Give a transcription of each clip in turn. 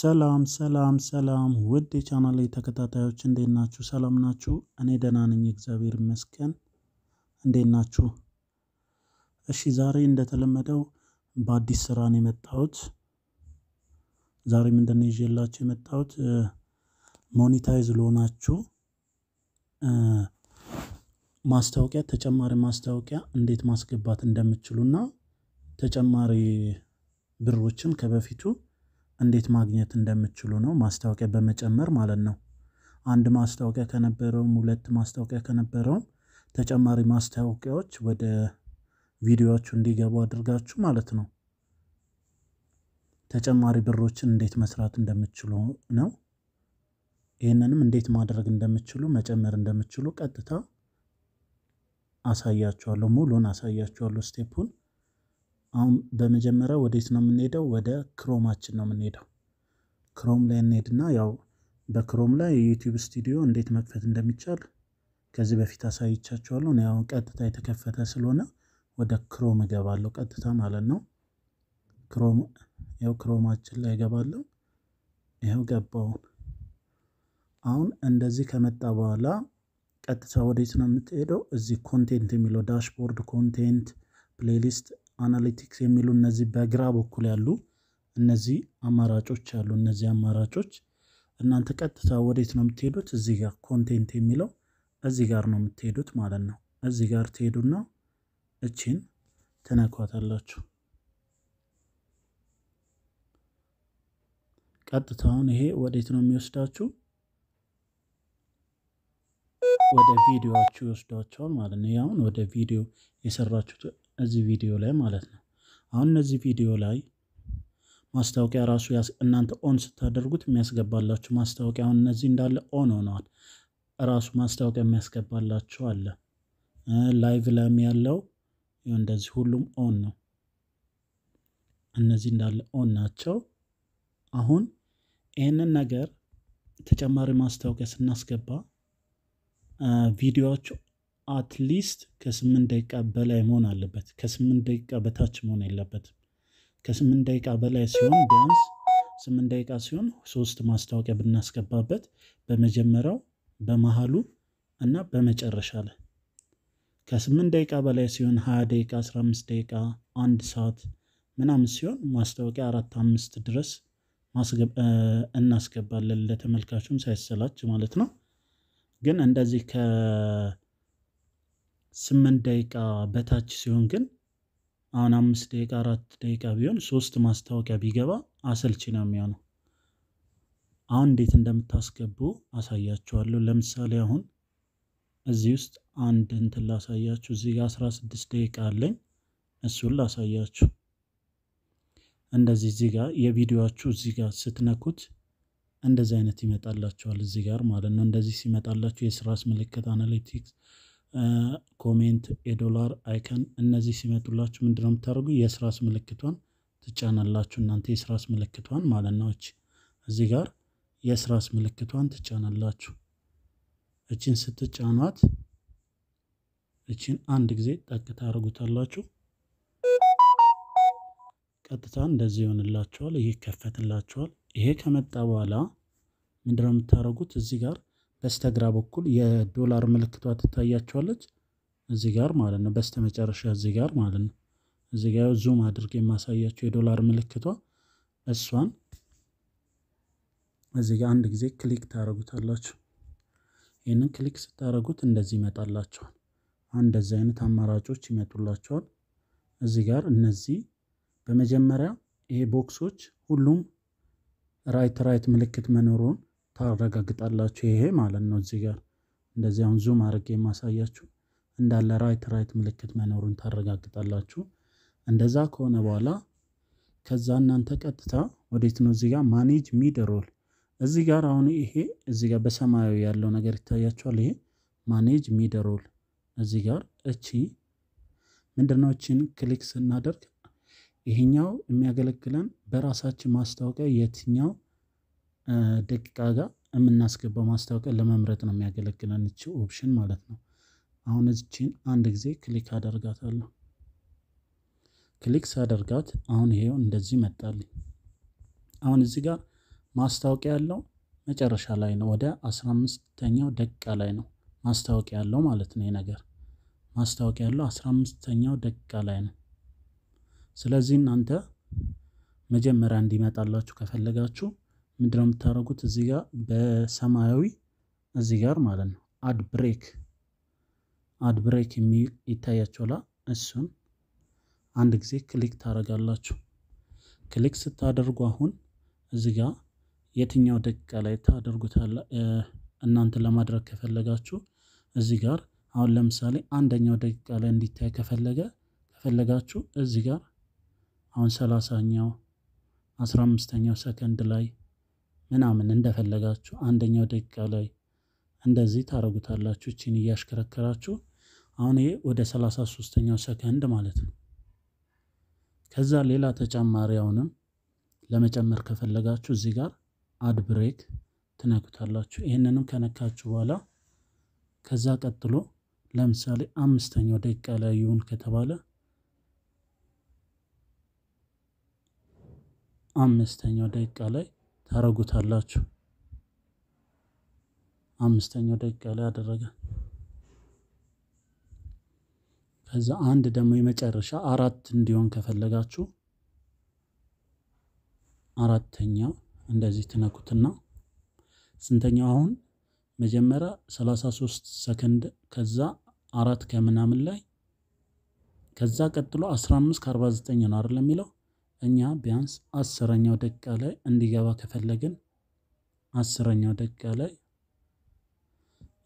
ሰላም ሰላም ሰላም ውድ የቻናል ተከታታዮች እንዴት ናችሁ? ሰላም ናችሁ? እኔ ደህና ነኝ፣ እግዚአብሔር ይመስገን። እንዴት ናችሁ? እሺ ዛሬ እንደተለመደው በአዲስ ስራ ነው የመጣሁት። ዛሬ ምንድን ነው ይዤላችሁ የመጣሁት? ሞኒታይዝ ሎናችሁ ማስታወቂያ ተጨማሪ ማስታወቂያ እንዴት ማስገባት እንደምችሉና ተጨማሪ ብሮችን ከበፊቱ እንዴት ማግኘት እንደምትችሉ ነው ማስታወቂያ በመጨመር ማለት ነው። አንድ ማስታወቂያ ከነበረውም ሁለት ማስታወቂያ ከነበረውም ተጨማሪ ማስታወቂያዎች ወደ ቪዲዮዎቹ እንዲገቡ አድርጋችሁ ማለት ነው። ተጨማሪ ብሮችን እንዴት መስራት እንደምችሉ ነው። ይህንንም እንዴት ማድረግ እንደምችሉ መጨመር እንደምችሉ ቀጥታ አሳያችኋለሁ። ሙሉን አሳያችኋለሁ ስቴፑን አሁን በመጀመሪያ ወዴት ነው የምንሄደው? ወደ ክሮማችን ነው የምንሄደው። ክሮም ላይ እንሄድና ያው በክሮም ላይ የዩቲዩብ ስቱዲዮ እንዴት መክፈት እንደሚቻል ከዚህ በፊት አሳይቻችኋለሁ። እኔ አሁን ቀጥታ የተከፈተ ስለሆነ ወደ ክሮም እገባለሁ ቀጥታ ማለት ነው። ክሮም ያው ክሮማችን ላይ እገባለሁ። ይኸው ገባው። አሁን እንደዚህ ከመጣ በኋላ ቀጥታ ወዴት ነው የምትሄደው? እዚህ ኮንቴንት የሚለው ዳሽቦርድ ኮንቴንት ፕሌሊስት አናሊቲክስ የሚሉ እነዚህ በግራ በኩል ያሉ እነዚህ አማራጮች አሉ። እነዚህ አማራጮች እናንተ ቀጥታ ወዴት ነው የምትሄዱት? እዚህ ጋር ኮንቴንት የሚለው እዚህ ጋር ነው የምትሄዱት ማለት ነው። እዚህ ጋር ትሄዱና እቺን ትነኳታላችሁ። ቀጥታውን ይሄ ወዴት ነው የሚወስዳችሁ? ወደ ቪዲዮዎቹ ይወስዷቸዋል ማለት ነው። ያሁን ወደ ቪዲዮ የሰራችሁት እዚህ ቪዲዮ ላይ ማለት ነው። አሁን እነዚህ ቪዲዮ ላይ ማስታወቂያ ራሱ እናንተ ኦን ስታደርጉት የሚያስገባላችሁ ማስታወቂያ አሁን እነዚህ እንዳለ ኦን ሆነዋል። ራሱ ማስታወቂያ የሚያስገባላችሁ አለ። ላይቭ ላይም ያለው እንደዚህ ሁሉም ኦን ነው። እነዚህ እንዳለ ኦን ናቸው። አሁን ይህንን ነገር ተጨማሪ ማስታወቂያ ስናስገባ ቪዲዮዎቹ አትሊስት ከስምንት ደቂቃ በላይ መሆን አለበት። ከስምንት ደቂቃ በታች መሆን የለበትም። ከስምንት ደቂቃ በላይ ሲሆን ቢያንስ ስምንት ደቂቃ ሲሆን ሶስት ማስታወቂያ ብናስገባበት በመጀመሪያው፣ በመሃሉ እና በመጨረሻ ላይ ከስምንት ደቂቃ በላይ ሲሆን ሀያ ደቂቃ፣ አስራ አምስት ደቂቃ፣ አንድ ሰዓት ምናምን ሲሆን ማስታወቂያ አራት አምስት ድረስ እናስገባለን። ለተመልካቹም ሳይሰላች ማለት ነው። ግን እንደዚህ ከ ስምንት ደቂቃ በታች ሲሆን ግን አሁን አምስት ደቂቃ አራት ደቂቃ ቢሆን ሶስት ማስታወቂያ ቢገባ አሰልቺ ነው የሚሆነው። አሁን እንዴት እንደምታስገቡ አሳያችኋለሁ። ለምሳሌ አሁን እዚህ ውስጥ አንድ እንትን ላሳያችሁ። እዚህ ጋር ስድስት ደቂቃ አለኝ፣ እሱን ላሳያችሁ። እንደዚህ እዚህ ጋር የቪዲዮችሁ እዚህ ጋር ስትነኩት እንደዚህ አይነት ይመጣላችኋል፣ እዚህ ጋር ማለት ነው። እንደዚህ ሲመጣላችሁ የስራስ ምልክት አናሊቲክስ ኮሜንት፣ የዶላር አይከን እነዚህ ሲመጡላችሁ ምንድነው የምታደርጉ? የስራስ ምልክቷን ትጫናላችሁ። እናንተ የስራስ ምልክቷን ማለት ነው። እች እዚህ ጋር የስራስ ምልክቷን ትጫናላችሁ። እችን ስትጫኗት እችን አንድ ጊዜ ጠቅ ታደርጉታላችሁ። ቀጥታ እንደዚህ ይሆንላችኋል። ይሄ ይከፈትላችኋል። ይሄ ከመጣ በኋላ ምንድነው የምታደርጉት? እዚህ ጋር በስተግራ በኩል የዶላር ምልክቷ ትታያቸዋለች እዚህ ጋር ማለት ነው። በስተመጨረሻ እዚህ ጋር ማለት ነው። እዚህ ጋር ዙም አድርጌ የማሳያቸው የዶላር ምልክቷ እሷን እዚህ ጋር አንድ ጊዜ ክሊክ ታደረጉታላችሁ። ይህንን ክሊክ ስታደረጉት እንደዚህ ይመጣላቸዋል። እንደዚህ አይነት አማራጮች ይመጡላቸዋል። እዚህ ጋር እነዚህ በመጀመሪያ ይሄ ቦክሶች ሁሉም ራይት ራይት ምልክት መኖሩን ታረጋግጣላችሁ። ይሄ ማለት ነው እዚህ ጋር እንደዚህ አሁን ዙም አድርጌ የማሳያችሁ እንዳለ ራይት ራይት ምልክት መኖሩን ታረጋግጣላችሁ። እንደዛ ከሆነ በኋላ ከዛ እናንተ ቀጥታ ወዴት ነው እዚህ ጋር ማኔጅ ሚድ ሮል እዚህ ጋር አሁን ይሄ እዚህ ጋር በሰማያዊ ያለው ነገር ይታያችኋል። ይሄ ማኔጅ ሚድ ሮል እዚህ ጋር እቺ ምንድነው? እቺን ክሊክ ስናደርግ ይሄኛው የሚያገለግለን በራሳችን ማስታወቂያ የትኛው ደቂቃ ጋር የምናስገባው ማስታወቂያ ለመምረጥ ነው የሚያገለግለን እቺ ኦፕሽን ማለት ነው። አሁን እዚችን አንድ ጊዜ ክሊክ አደርጋታለሁ። ክሊክ ሳደርጋት አሁን ይሄው እንደዚህ መጣልኝ። አሁን እዚህ ጋር ማስታወቂያ ያለው መጨረሻ ላይ ነው፣ ወደ አስራ አምስተኛው ደቂቃ ላይ ነው ማስታወቂያ ያለው ማለት ነው። ይሄ ነገር ማስታወቂያ ያለው አስራ አምስተኛው ደቂቃ ላይ ነው። ስለዚህ እናንተ መጀመሪያ እንዲመጣላችሁ ከፈለጋችሁ ምንድነው የምታደርጉት? እዚህ ጋ በሰማያዊ እዚ ጋር ማለት ነው አድ ብሬክ አድ ብሬክ የሚል ይታያቸውላ። እሱን አንድ ጊዜ ክሊክ ታደርጋላችሁ። ክሊክ ስታደርጉ አሁን እዚህ ጋ የትኛው ደቂቃ ላይ ታደርጉታለ እናንተ ለማድረግ ከፈለጋችሁ እዚህ ጋር አሁን ለምሳሌ አንደኛው ደቂቃ ላይ እንዲታይ ከፈለገ ከፈለጋችሁ እዚህ ጋር አሁን ሰላሳኛው አስራ አምስተኛው ሰከንድ ላይ ምናምን እንደፈለጋችሁ አንደኛው ደቂቃ ላይ እንደዚህ ታረጉታላችሁ። እቺን እያሽከረከራችሁ አሁን ይሄ ወደ ሰላሳ ሶስተኛው ሰከንድ ማለት ነው። ከዛ ሌላ ተጨማሪ አሁንም ለመጨመር ከፈለጋችሁ እዚህ ጋር አድ ብሬክ ትነኩታላችሁ። ይህንንም ከነካችሁ በኋላ ከዛ ቀጥሎ ለምሳሌ አምስተኛው ደቂቃ ላይ ይሁን ከተባለ አምስተኛው ደቂቃ ላይ ታረጉታላችሁ። አምስተኛው ደቂቃ ላይ አደረገ። ከዛ አንድ ደግሞ የመጨረሻ አራት እንዲሆን ከፈለጋችሁ አራተኛ እንደዚህ ትነኩትና ስንተኛው አሁን መጀመሪያ 33 ሰከንድ ከዛ አራት ከምናምን ላይ ከዛ ቀጥሎ 15 ከ49 ነው አይደል የሚለው እኛ ቢያንስ አስረኛው ደቂቃ ላይ እንዲገባ ከፈለግን አስረኛው ደቂቃ ላይ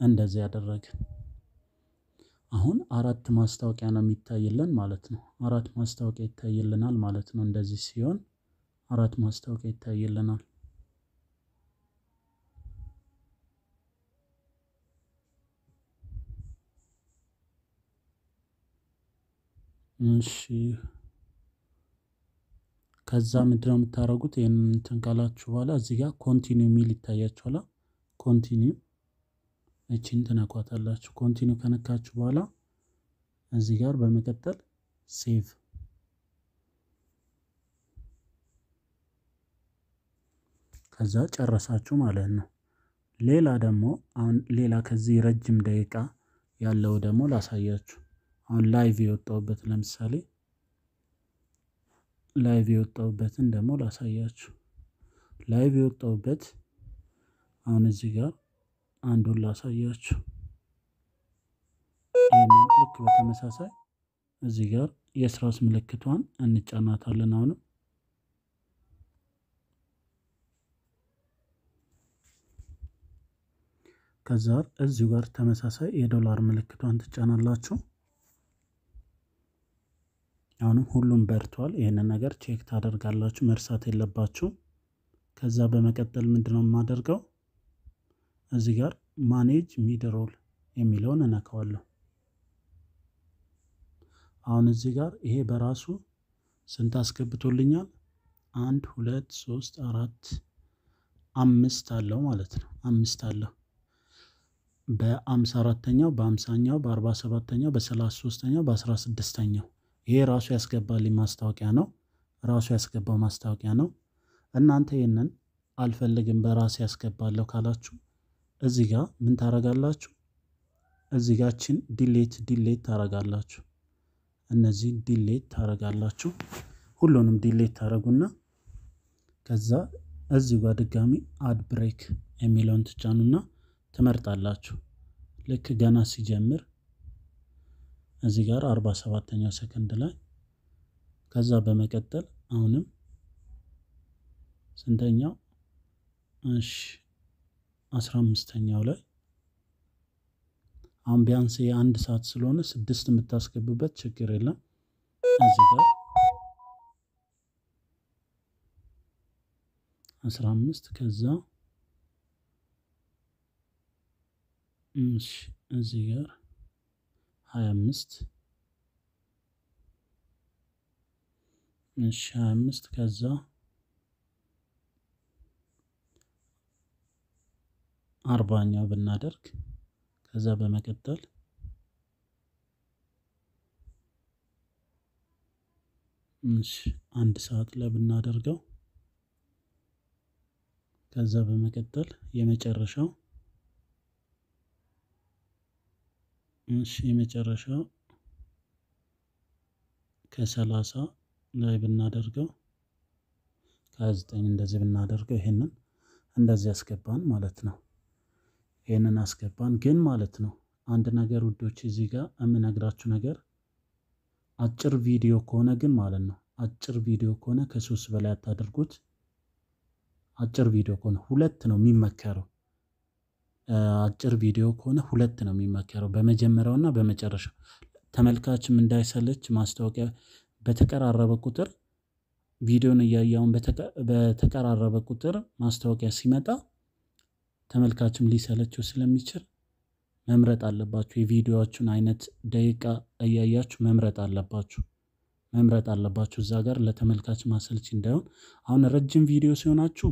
እንደዚህ ያደረግን አሁን አራት ማስታወቂያ ነው የሚታይልን ማለት ነው። አራት ማስታወቂያ ይታይልናል ማለት ነው። እንደዚህ ሲሆን አራት ማስታወቂያ ይታይልናል። እሺ ከዛ ምንድነው የምታደርጉት? ይሄንን እንትን ካላችሁ በኋላ እዚህ ጋር ኮንቲኒው የሚል ይታያችኋል። ኮንቲኒው እቺን ትነኳታላችሁ። ኮንቲኒው ከነካችሁ በኋላ እዚህ ጋር በመቀጠል ሴቭ ከዛ ጨረሳችሁ ማለት ነው። ሌላ ደግሞ አሁን ሌላ ከዚህ ረጅም ደቂቃ ያለው ደግሞ ላሳያችሁ። አሁን ላይቭ የወጣውበት ለምሳሌ ላይቭ የወጣሁበትን ደግሞ ላሳያችሁ። ላይቭ የወጣሁበት አሁን እዚህ ጋር አንዱን ላሳያችሁ። ይህንን ልክ በተመሳሳይ እዚህ ጋር የስራስ ምልክቷን እንጫናታለን። አሁንም ከዛር እዚሁ ጋር ተመሳሳይ የዶላር ምልክቷን ትጫናላችሁ። አሁንም ሁሉም በርቷል። ይህንን ነገር ቼክ ታደርጋላችሁ፣ መርሳት የለባችሁ። ከዛ በመቀጠል ምንድነው የማደርገው እዚህ ጋር ማኔጅ ሚድሮል የሚለውን እነካዋለሁ። አሁን እዚህ ጋር ይሄ በራሱ ስንት አስገብቶልኛል? አንድ ሁለት ሶስት አራት አምስት አለው ማለት ነው። አምስት አለው በአምሳ አራተኛው በአምሳኛው በአርባ ሰባተኛው በሰላሳ ሶስተኛው በአስራ ስድስተኛው ይሄ ራሱ ያስገባልኝ ማስታወቂያ ነው። ራሱ ያስገባው ማስታወቂያ ነው። እናንተ ይህንን አልፈልግም በራሴ ያስገባለሁ ካላችሁ እዚህ ጋ ምን ታረጋላችሁ? እዚህ ጋችን ዲሌት ዲሌት ታረጋላችሁ። እነዚህን ዲሌት ታረጋላችሁ። ሁሉንም ዲሌት ታረጉና ከዛ እዚህ ጋር ድጋሚ አድ ብሬክ የሚለውን ትጫኑና ትመርጣላችሁ። ልክ ገና ሲጀምር እዚህ ጋር 47ኛው ሰከንድ ላይ ከዛ በመቀጠል አሁንም ስንተኛው እሺ 15ኛው ላይ አሁን ቢያንስ የአንድ ሰዓት ስለሆነ ስድስት የምታስገቡበት ችግር የለም። እዚህ ጋር 15 ከዛ እሺ እዚህ ጋር ሀያ እሺ ከዛ አርባኛው ብናደርግ ከዛ በመቀጠል እሺ አንድ ሰዓት ላይ ብናደርገው ከዛ በመቀጠል የመጨረሻው እሺ የመጨረሻው ከሰላሳ ላይ ብናደርገው ከ ዘጠኝ እንደዚህ ብናደርገው ይሄንን እንደዚህ አስገባን ማለት ነው። ይሄንን አስገባን ግን ማለት ነው አንድ ነገር ውዶች፣ እዚህ ጋር የምነግራችሁ ነገር አጭር ቪዲዮ ከሆነ ግን ማለት ነው አጭር ቪዲዮ ከሆነ ከሶስት በላይ አታደርጉት። አጭር ቪዲዮ ከሆነ ሁለት ነው የሚመከረው። አጭር ቪዲዮ ከሆነ ሁለት ነው የሚመከረው በመጀመሪያው እና በመጨረሻው ተመልካችም እንዳይሰለች ማስታወቂያ በተቀራረበ ቁጥር ቪዲዮን እያየ በተቀራረበ ቁጥር ማስታወቂያ ሲመጣ ተመልካችም ሊሰለችው ስለሚችል መምረጥ አለባችሁ። የቪዲዮዎቹን አይነት ደቂቃ እያያችሁ መምረጥ አለባችሁ መምረጥ አለባችሁ እዛ ጋር ለተመልካች ማሰልች እንዳይሆን። አሁን ረጅም ቪዲዮ ሲሆናችሁ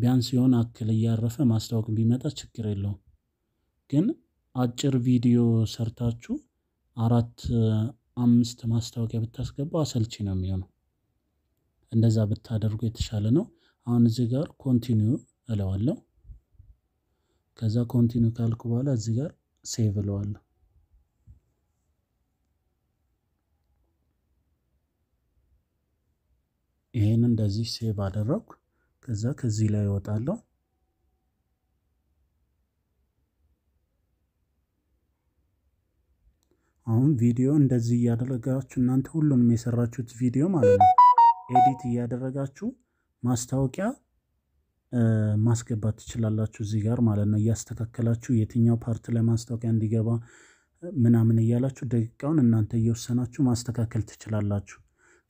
ቢያንስ የሆነ አክል እያረፈ ማስታወቅ ቢመጣ ችግር የለውም። ግን አጭር ቪዲዮ ሰርታችሁ አራት አምስት ማስታወቂያ ብታስገባው አሰልቺ ነው የሚሆነው። እንደዛ ብታደርጉ የተሻለ ነው። አሁን እዚህ ጋር ኮንቲኒው እለዋለሁ። ከዛ ኮንቲኒው ካልኩ በኋላ እዚህ ጋር ሴቭ እለዋለሁ። ይህን እንደዚህ ሴቭ አደረግኩ። ከዛ ከዚህ ላይ እወጣለሁ። አሁን ቪዲዮ እንደዚህ እያደረጋችሁ እናንተ ሁሉንም የሰራችሁት ቪዲዮ ማለት ነው ኤዲት እያደረጋችሁ ማስታወቂያ ማስገባት ትችላላችሁ እዚህ ጋር ማለት ነው። እያስተካከላችሁ የትኛው ፓርት ላይ ማስታወቂያ እንዲገባ ምናምን እያላችሁ ደቂቃውን እናንተ እየወሰናችሁ ማስተካከል ትችላላችሁ።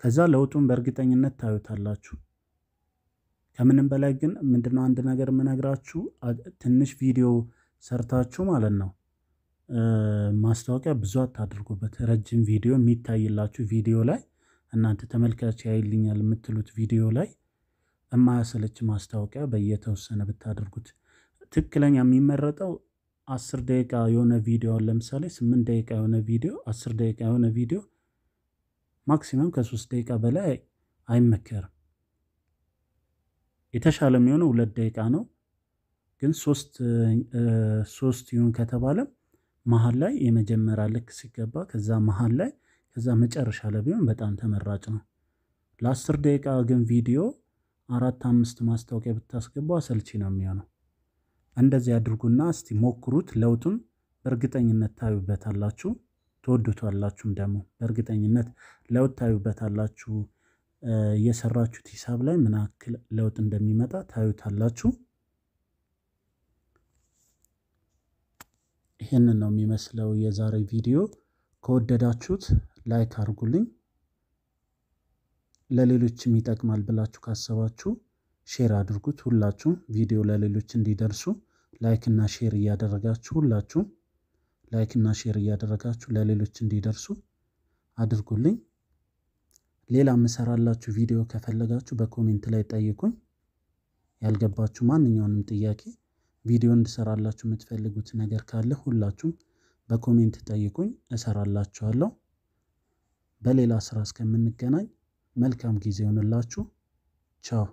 ከዛ ለውጡን በእርግጠኝነት ታዩታላችሁ። ከምንም በላይ ግን ምንድነው አንድ ነገር የምነግራችሁ ትንሽ ቪዲዮ ሰርታችሁ ማለት ነው ማስታወቂያ ብዙ አታድርጉበት። ረጅም ቪዲዮ የሚታይላችሁ ቪዲዮ ላይ እናንተ ተመልካች ያይልኛል የምትሉት ቪዲዮ ላይ የማያሰለች ማስታወቂያ በየተወሰነ ብታደርጉት ትክክለኛ የሚመረጠው አስር ደቂቃ የሆነ ቪዲዮ ለምሳሌ ስምንት ደቂቃ የሆነ ቪዲዮ አስር ደቂቃ የሆነ ቪዲዮ ማክሲመም ከሶስት ደቂቃ በላይ አይመከርም። የተሻለ የሚሆነው ሁለት ደቂቃ ነው። ግን ሶስት ይሁን ከተባለ መሀል ላይ የመጀመሪያ ልክ ሲገባ ከዛ መሀል ላይ ከዛ መጨረሻ ላይ ቢሆን በጣም ተመራጭ ነው። ለአስር ደቂቃ ግን ቪዲዮ አራት አምስት ማስታወቂያ ብታስገቡ አሰልቺ ነው የሚሆነው። እንደዚህ አድርጉና እስቲ ሞክሩት። ለውጡን በእርግጠኝነት ታዩበታላችሁ፣ ትወዱታላችሁም ደግሞ በእርግጠኝነት ለውጥ ታዩበታላችሁ። የሰራችሁት ሂሳብ ላይ ምን ያክል ለውጥ እንደሚመጣ ታዩታላችሁ። ይህንን ነው የሚመስለው የዛሬ ቪዲዮ። ከወደዳችሁት ላይክ አድርጉልኝ። ለሌሎችም ይጠቅማል ብላችሁ ካሰባችሁ ሼር አድርጉት። ሁላችሁም ቪዲዮ ለሌሎች እንዲደርሱ ላይክ እና ሼር እያደረጋችሁ ሁላችሁም እና ሼር እያደረጋችሁ ለሌሎች እንዲደርሱ አድርጉልኝ። ሌላ የምሰራላችሁ ቪዲዮ ከፈለጋችሁ በኮሜንት ላይ ጠይቁኝ። ያልገባችሁ ማንኛውንም ጥያቄ ቪዲዮ እንድሰራላችሁ የምትፈልጉት ነገር ካለ ሁላችሁም በኮሜንት ጠይቁኝ፣ እሰራላችኋለሁ። በሌላ ስራ እስከምንገናኝ መልካም ጊዜ ይሆንላችሁ። ቻው